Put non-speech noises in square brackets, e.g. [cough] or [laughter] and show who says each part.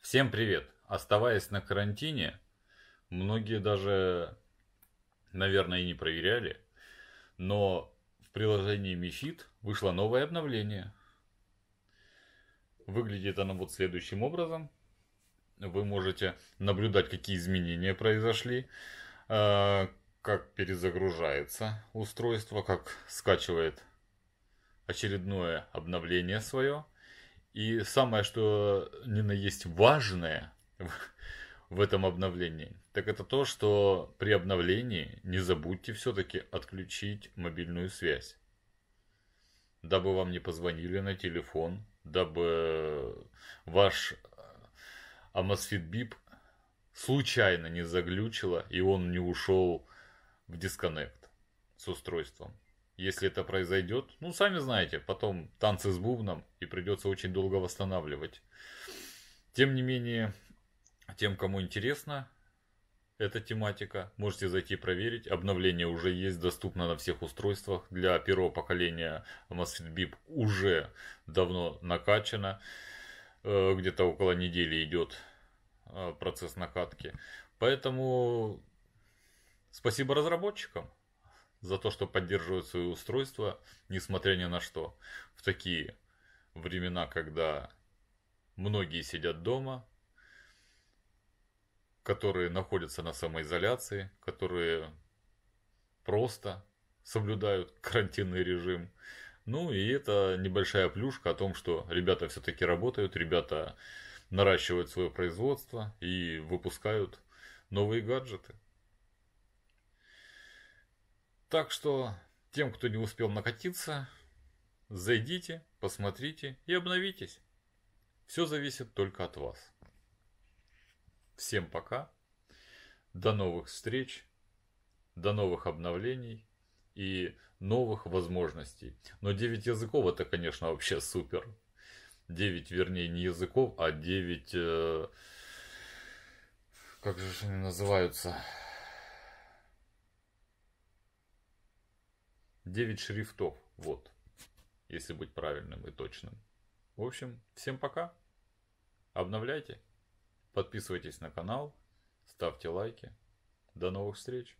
Speaker 1: Всем привет! Оставаясь на карантине, многие даже, наверное, и не проверяли, но в приложении Мифит вышло новое обновление. Выглядит оно вот следующим образом. Вы можете наблюдать, какие изменения произошли, э, как перезагружается устройство, как скачивает очередное обновление свое – и самое, что не на есть важное [laughs] в этом обновлении, так это то, что при обновлении не забудьте все-таки отключить мобильную связь. Дабы вам не позвонили на телефон, дабы ваш Amazfit Bip случайно не заглючило и он не ушел в дисконнект с устройством. Если это произойдет, ну, сами знаете, потом танцы с бубном и придется очень долго восстанавливать. Тем не менее, тем, кому интересна эта тематика, можете зайти проверить. Обновление уже есть, доступно на всех устройствах. Для первого поколения MOSFET-BIP уже давно накачано. Э, где-то около недели идет э, процесс накатки. Поэтому спасибо разработчикам за то, что поддерживают свои устройства, несмотря ни на что. В такие времена, когда многие сидят дома, которые находятся на самоизоляции, которые просто соблюдают [laughs] карантинный режим. Ну и это небольшая плюшка о том, что ребята все-таки работают, ребята наращивают свое производство и выпускают новые гаджеты. Так что тем, кто не успел накатиться, зайдите, посмотрите и обновитесь. Все зависит только от вас. Всем пока. До новых встреч, до новых обновлений и новых возможностей. Но 9 языков это, конечно, вообще супер. 9, вернее, не языков, а 9... Э, как же они называются? 9 шрифтов. Вот. Если быть правильным и точным. В общем, всем пока. Обновляйте. Подписывайтесь на канал. Ставьте лайки. До новых встреч.